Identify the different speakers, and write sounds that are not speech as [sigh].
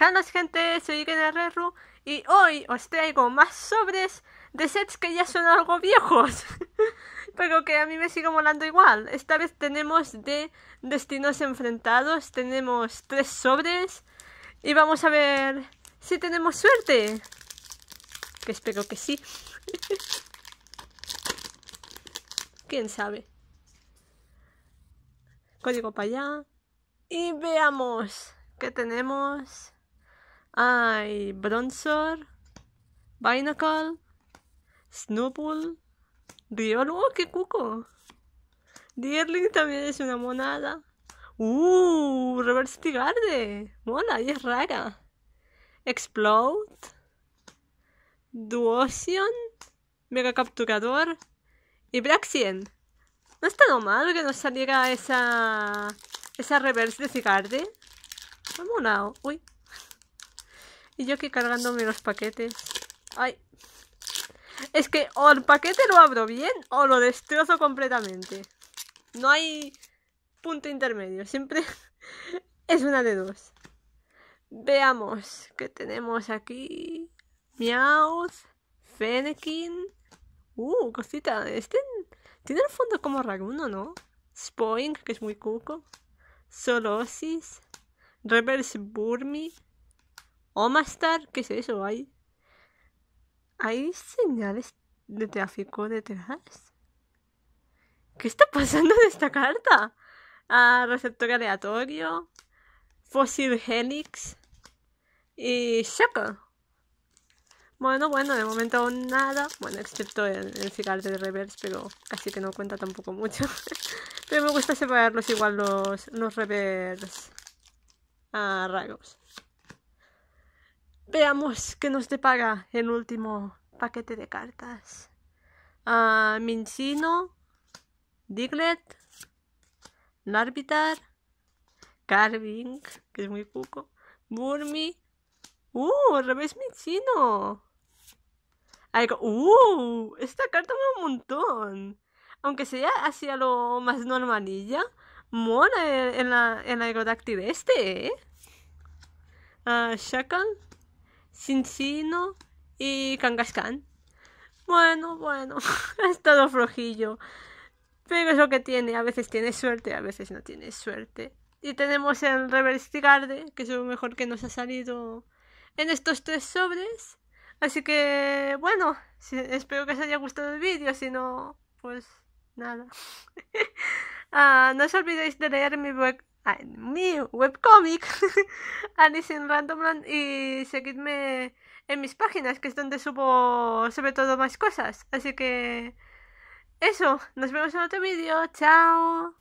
Speaker 1: ¡Hola gente, soy Guerrero y hoy os traigo más sobres de sets que ya son algo viejos, [laughs] pero que a mí me sigue molando igual. Esta vez tenemos de Destinos Enfrentados, tenemos tres sobres y vamos a ver si tenemos suerte. Que espero que sí. [laughs] ¿Quién sabe? Código para allá y veamos qué tenemos hay Bronzor, Binacle, Snowball, Riol. ¡Oh, qué cuco! Deerling también es una monada. ¡Uh! Reverse Tigarde. Mola y es rara. Explode. Duosion. Mega Capturador. Y Braxien. No está lo malo que nos saliera esa. Esa reverse de Cigarde. Me Uy. Y yo aquí cargándome los paquetes. Ay. Es que o el paquete lo abro bien o lo destrozo completamente. No hay punto intermedio. Siempre [laughs] es una de dos. Veamos qué tenemos aquí. Meowth, Fennekin. Uh, cosita. Este tiene el fondo como Raguno, ¿no? Spoink, que es muy cuco. Solosis. Reverse Burmy. Omastar, ¿qué es eso? ¿Hay, ¿Hay señales de tráfico detrás? ¿Qué está pasando en esta carta? A receptor aleatorio, Fossil Helix y Shaka. Bueno, bueno, de momento nada. Bueno, excepto el, final de reverse, pero así que no cuenta tampoco mucho. [laughs] pero me gusta separarlos igual los, los reverse a ah, Veamos que nos te paga el último paquete de cartas. Minchino ah, Mincino, Diglett, Larvitar, Carving, que es muy poco, Burmi. ¡Uh! Al revés Mincino. ¡Uh! Esta carta me un montón. Aunque sea así a lo más normalilla, Mona en la, en la este, ¿eh? Ah, Cincino y Kangaskhan. Bueno, bueno, ha [laughs] estado flojillo. Pero es lo que tiene, a veces tiene suerte, a veces no tiene suerte. Y tenemos el Reverse que es lo mejor que nos ha salido en estos tres sobres. Así que, bueno, espero que os haya gustado el vídeo, si no, pues nada. [laughs] Ah, no os olvidéis de leer mi blog, mi webcomic, [laughs] Alice in Randomland, y seguidme en mis páginas, que es donde subo sobre todo más cosas. Así que eso, nos vemos en otro vídeo, chao.